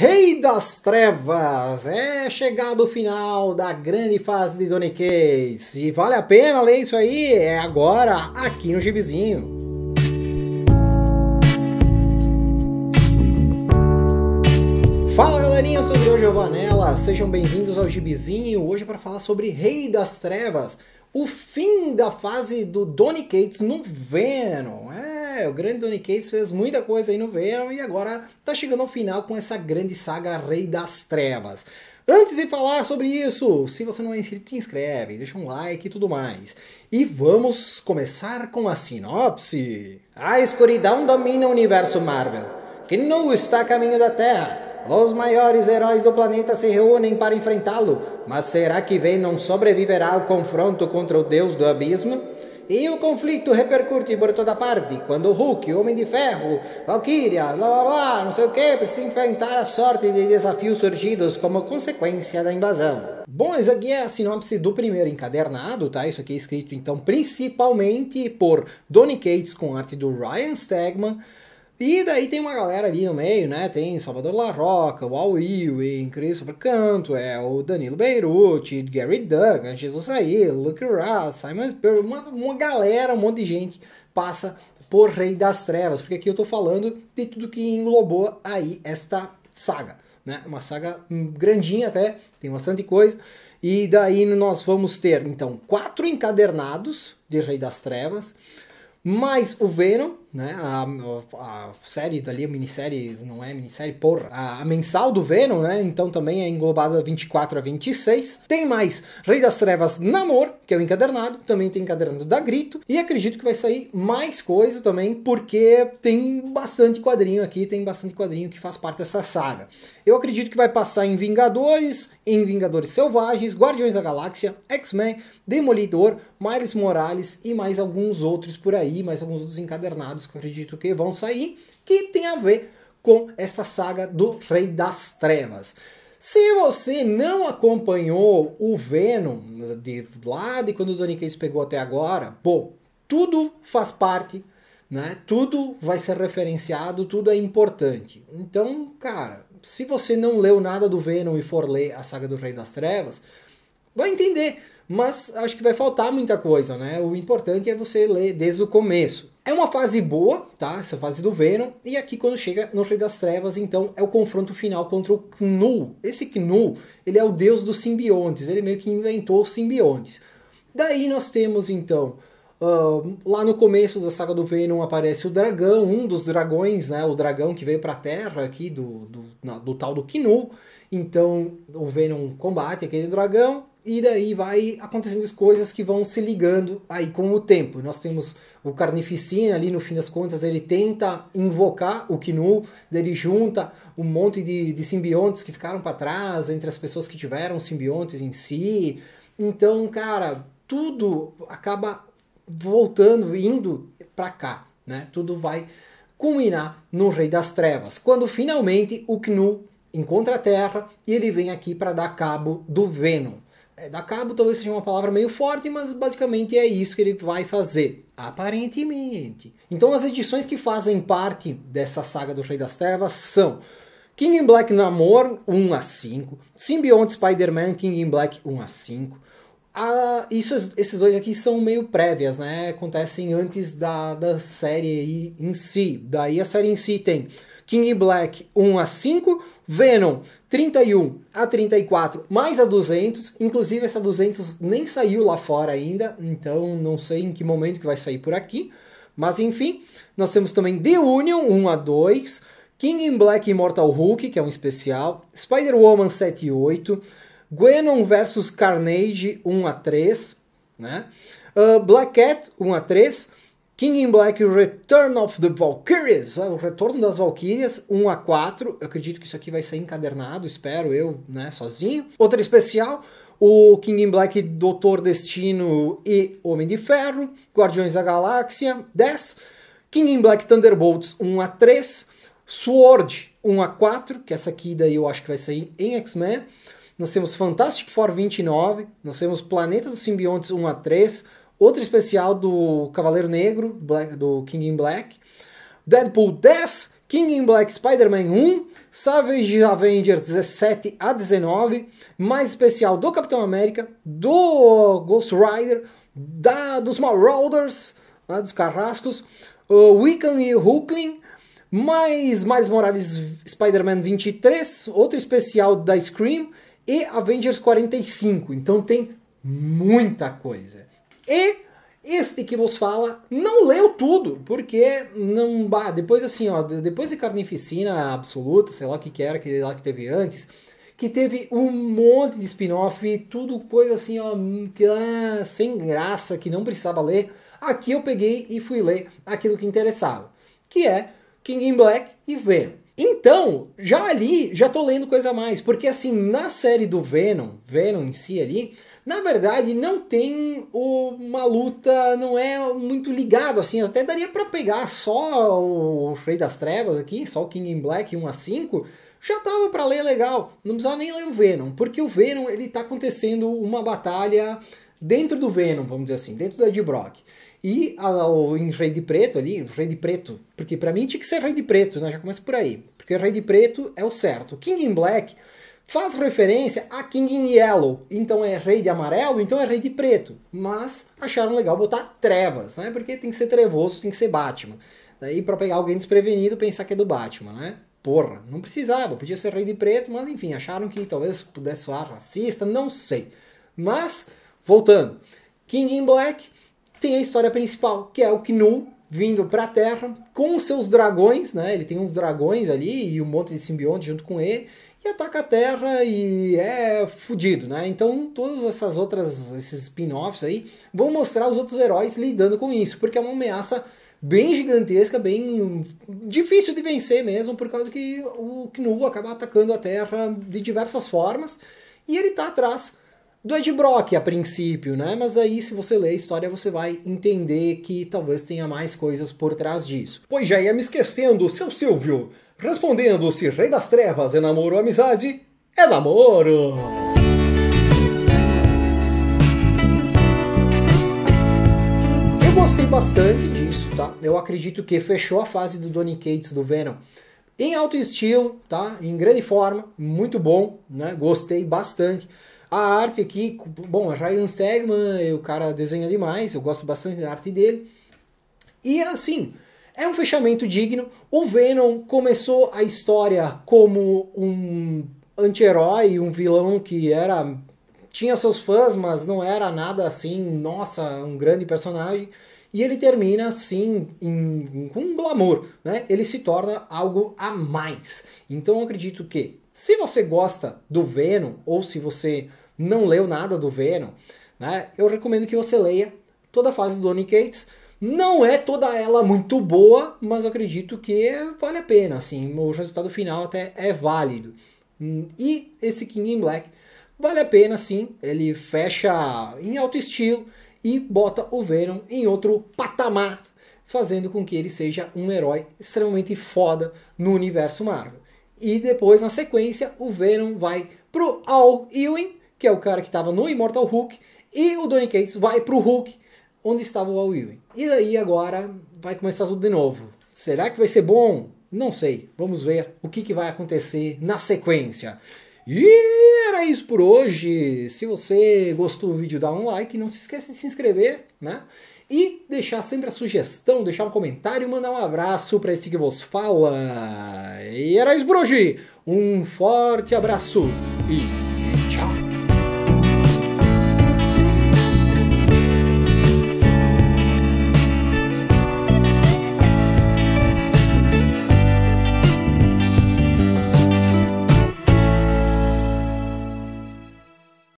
Rei das Trevas! É chegado o final da grande fase de Donny Case. E vale a pena ler isso aí? É agora, aqui no Gibizinho. Fala galerinha, eu sou o André Giovanella. Sejam bem-vindos ao Gibizinho. Hoje é para falar sobre Rei das Trevas. O fim da fase do Donny Cates no Venom. É é, o grande Donny Cates fez muita coisa aí no verão e agora tá chegando ao final com essa grande saga Rei das Trevas. Antes de falar sobre isso, se você não é inscrito, se inscreve, deixa um like e tudo mais. E vamos começar com a sinopse. A escuridão domina o universo Marvel, que não está a caminho da Terra. Os maiores heróis do planeta se reúnem para enfrentá-lo, mas será que Venom sobreviverá ao confronto contra o Deus do Abismo? E o conflito repercute por toda parte, quando Hulk, Homem de Ferro, Valkyria, blá blá blá, não sei o que, precisa enfrentar a sorte de desafios surgidos como consequência da invasão. Bom, isso aqui é a sinopse do primeiro encadernado, tá? Isso aqui é escrito então principalmente por Donny Cates com arte do Ryan Stegman, e daí tem uma galera ali no meio, né? Tem Salvador Larroca, o Al Ewing, Christopher Canto, é, o Danilo Beirute, Gary Duggan, Jesus Aí, Luke Ross, Simon Spurrier, uma, uma galera, um monte de gente passa por Rei das Trevas, porque aqui eu tô falando de tudo que englobou aí esta saga, né? Uma saga hum, grandinha até, tem bastante coisa. E daí nós vamos ter, então, quatro encadernados de Rei das Trevas, mais o Venom, né? A, a, a série dali, a minissérie, não é minissérie, porra. A, a, mensal do Venom, né? Então também é englobada 24 a 26. Tem mais Rei das Trevas Namor, que é o encadernado. Também tem encadernado da Grito. E acredito que vai sair mais coisa também, porque tem bastante quadrinho aqui, tem bastante quadrinho que faz parte dessa saga. Eu acredito que vai passar em Vingadores, em Vingadores Selvagens, Guardiões da Galáxia, X-Men, Demolidor, Miles Morales e mais alguns outros por aí, mais alguns outros encadernados lançados, que eu acredito que vão sair, que tem a ver com essa saga do Rei das Trevas. Se você não acompanhou o Venom de lá de quando o Tony Case pegou até agora, bom, tudo faz parte, né? Tudo vai ser referenciado, tudo é importante. Então, cara, se você não leu nada do Venom e for ler a saga do Rei das Trevas, vai entender, mas acho que vai faltar muita coisa, né? O importante é você ler desde o começo. É uma fase boa, tá? Essa fase do Venom. E aqui quando chega no Rei das Trevas, então é o confronto final contra o Knu. Esse Knu, ele é o deus dos simbiontes. Ele meio que inventou os simbiontes. Daí nós temos então Uh, lá no começo da saga do Venom aparece o dragão, um dos dragões, né? O dragão que veio para a Terra aqui do, do, na, do, tal do Kinu. Então o Venom combate aquele dragão e daí vai acontecendo as coisas que vão se ligando aí com o tempo. Nós temos o Carnificina ali, no fim das contas, ele tenta invocar o Kinu, ele junta um monte de, de simbiontes que ficaram para trás, entre as pessoas que tiveram simbiontes em si. Então, cara, tudo acaba voltando, indo para cá, né? Tudo vai culminar no Rei das Trevas, quando finalmente o Knu encontra a Terra e ele vem aqui para dar cabo do Venom. É, dar cabo talvez seja uma palavra meio forte, mas basicamente é isso que ele vai fazer, aparentemente. Então as edições que fazem parte dessa saga do Rei das Trevas são King in Black Namor 1 a 5, Symbiote Spider-Man King in Black 1 a 5. Ah, isso, esses dois aqui são meio prévias, né? Acontecem antes da, da série em si. Daí a série em si tem King Black 1 a 5, Venom 31 a 34 mais a 200, inclusive essa 200 nem saiu lá fora ainda, então não sei em que momento que vai sair por aqui, mas enfim, nós temos também The Union 1 a 2, King in Black Immortal Hulk, que é um especial, Spider-Woman 7 e 8, Gwenon vs Carnage 1 a 3, né? Uh, Black Cat 1 a 3, King in Black Return of the Valkyries, ah, o retorno das Valkyrias, 1 a 4. Eu acredito que isso aqui vai ser encadernado, espero eu, né, sozinho. Outra especial, o King in Black Doutor Destino e Homem de Ferro, Guardiões da Galáxia, 10. King in Black Thunderbolts, 1 a 3. Sword, 1 a 4, que essa aqui daí eu acho que vai sair em X-Men. Nós temos Fantastic Four 29, nós temos Planeta dos Simbiontes 1 a 3, outro especial do Cavaleiro Negro, Black, do King in Black, Deadpool 10, King in Black Spider-Man 1, Savage Avengers 17 a 19, mais especial do Capitão América, do Ghost Rider, da, dos Marauders, né, dos Carrascos, uh, Wiccan e Hulkling, mais mais Morales Spider-Man 23, outro especial da Scream e Avengers 45. Então tem muita coisa. E este que vos fala não leu tudo, porque não bah, depois assim, ó, depois de Carnificina Absoluta, sei lá o que, que era, aquele lá que teve antes, que teve um monte de spin-off, e tudo coisa assim, ó, hum, ah, sem graça, que não precisava ler. Aqui eu peguei e fui ler aquilo que interessava, que é King in Black e Venom. Então, já ali, já tô lendo coisa a mais, porque assim, na série do Venom, Venom em si ali, na verdade, não tem uma luta, não é muito ligado assim. Até daria para pegar só o Rei das Trevas aqui, só o King in Black 1 a 5 já tava para ler legal. Não precisava nem ler o Venom, porque o Venom ele tá acontecendo uma batalha dentro do Venom, vamos dizer assim, dentro da de Brock. E a, o, em Rei de Preto ali, Rei de Preto, porque para mim tinha que ser Rei de Preto, né? Já começa por aí. Porque Rei de Preto é o certo. King in Black faz referência a King in Yellow. Então é rei de amarelo, então é rei de preto. Mas acharam legal botar trevas, né? Porque tem que ser trevoso, tem que ser Batman. Daí para pegar alguém desprevenido, pensar que é do Batman, né? Porra, não precisava, podia ser rei de preto, mas enfim, acharam que talvez pudesse soar racista, não sei. Mas, voltando, King in Black tem a história principal, que é o Knu vindo para a Terra com seus dragões, né? Ele tem uns dragões ali e um monte de simbionte junto com ele e ataca a Terra e é fudido, né? Então todas essas outras esses spin-offs aí vão mostrar os outros heróis lidando com isso, porque é uma ameaça bem gigantesca, bem difícil de vencer mesmo, por causa que o Knu acaba atacando a Terra de diversas formas e ele tá atrás do Ed Brock a princípio, né? Mas aí, se você ler a história, você vai entender que talvez tenha mais coisas por trás disso. Pois já ia me esquecendo, seu Silvio! respondendo se Rei das Trevas é namoro ou amizade, é namoro! Eu gostei bastante disso, tá? Eu acredito que fechou a fase do Donny Cates do Venom em alto estilo, tá? Em grande forma, muito bom, né? Gostei bastante. A arte aqui, bom, Ryan Stegman, o cara desenha demais, eu gosto bastante da arte dele. E assim, é um fechamento digno. O Venom começou a história como um anti-herói, um vilão que era tinha seus fãs, mas não era nada assim, nossa, um grande personagem. E ele termina assim em, com um glamour, né? Ele se torna algo a mais. Então eu acredito que se você gosta do Venom ou se você não leu nada do Venom, né? Eu recomendo que você leia toda a fase do Donny Cates não é toda ela muito boa, mas eu acredito que vale a pena, assim, o resultado final até é válido. Hum, e esse King in Black vale a pena sim, ele fecha em alto estilo e bota o Venom em outro patamar, fazendo com que ele seja um herói extremamente foda no universo Marvel. E depois, na sequência, o Venom vai pro Al Ewing, que é o cara que estava no Immortal Hulk, e o Donny Cates vai pro Hulk, onde estava o Al Ewing. E daí agora vai começar tudo de novo. Será que vai ser bom? Não sei. Vamos ver o que, que vai acontecer na sequência. E era isso por hoje. Se você gostou do vídeo, dá um like. Não se esqueça de se inscrever, né? E deixar sempre a sugestão, deixar um comentário, mandar um abraço para esse que vos fala. E era isso por hoje. Um forte abraço e tchau.